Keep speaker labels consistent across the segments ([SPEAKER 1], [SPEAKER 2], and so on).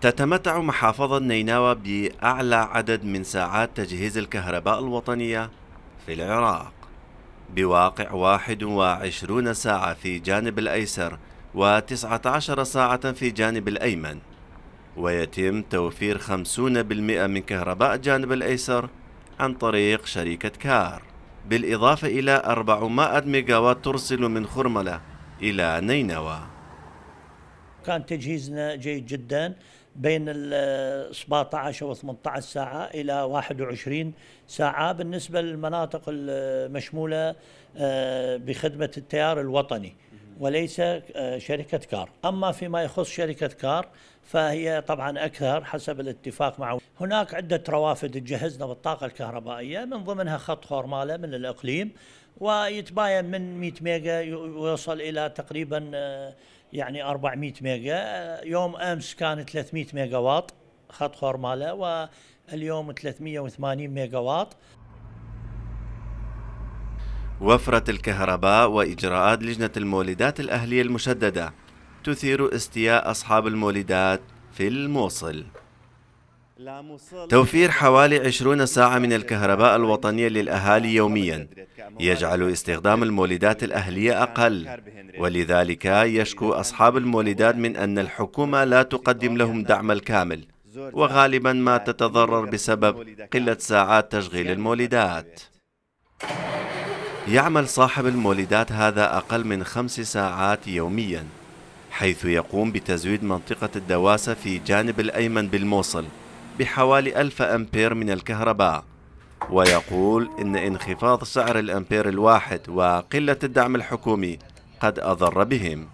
[SPEAKER 1] تتمتع محافظة نينوى بأعلى عدد من ساعات تجهيز الكهرباء الوطنية في العراق بواقع 21 ساعة في جانب الأيسر و19 ساعة في جانب الأيمن ويتم توفير 50% من كهرباء جانب الأيسر عن طريق شركة كار بالإضافة إلى 400 ميجاوات ترسل من خرملة إلى نينوى
[SPEAKER 2] كان تجهيزنا جيد جدا بين ال 17 و 18 ساعة إلى 21 ساعة بالنسبة للمناطق المشمولة آه، بخدمة التيار الوطني وليس آه، شركة كار أما فيما يخص شركة كار فهي طبعا أكثر حسب الاتفاق مع هناك عدة روافد تجهزنا بالطاقة الكهربائية من ضمنها خط خورمالة من الإقليم ويتباين من 100 ميجا ويصل إلى تقريبا آه، يعني 400 ميجا يوم أمس كان 300 ميجا واط خط خورمالة واليوم 380 ميجا واط
[SPEAKER 1] وفرة الكهرباء وإجراءات لجنة المولدات الأهلية المشددة تثير استياء أصحاب المولدات في الموصل توفير حوالي 20 ساعة من الكهرباء الوطنية للأهالي يوميا يجعل استخدام المولدات الأهلية أقل ولذلك يشكو أصحاب المولدات من أن الحكومة لا تقدم لهم دعم الكامل وغالبا ما تتضرر بسبب قلة ساعات تشغيل المولدات يعمل صاحب المولدات هذا أقل من خمس ساعات يوميا حيث يقوم بتزويد منطقة الدواسة في جانب الأيمن بالموصل بحوالي 1000 أمبير من الكهرباء ويقول إن انخفاض سعر الأمبير الواحد وقلة الدعم الحكومي قد أضر بهم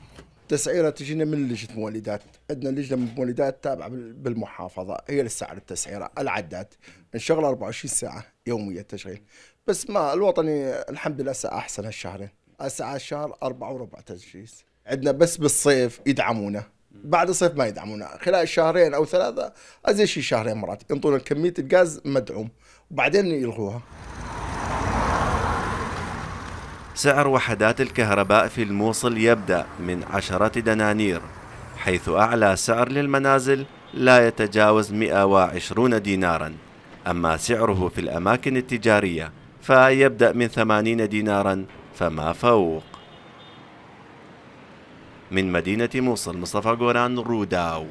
[SPEAKER 3] تسعيره تجينا من لجنه مولدات عندنا لجنه من مولدات تابعه بالمحافظه هي اللي تسعر التسعيره العداد نشغل 24 ساعه يوميا تشغيل بس ما الوطني الحمد لله ساعه احسن هالشهرين الساعه شهر أربعة وربع تجهيز عندنا بس بالصيف يدعمونا بعد الصيف ما يدعمونا خلال شهرين او ثلاثه ازيد شي شهرين مرات ينطون كميه الغاز مدعوم وبعدين يلغوها
[SPEAKER 1] سعر وحدات الكهرباء في الموصل يبدأ من عشرة دنانير حيث أعلى سعر للمنازل لا يتجاوز 120 دينارا أما سعره في الأماكن التجارية فيبدأ من 80 دينارا فما فوق من مدينة موصل مصطفى قوران روداو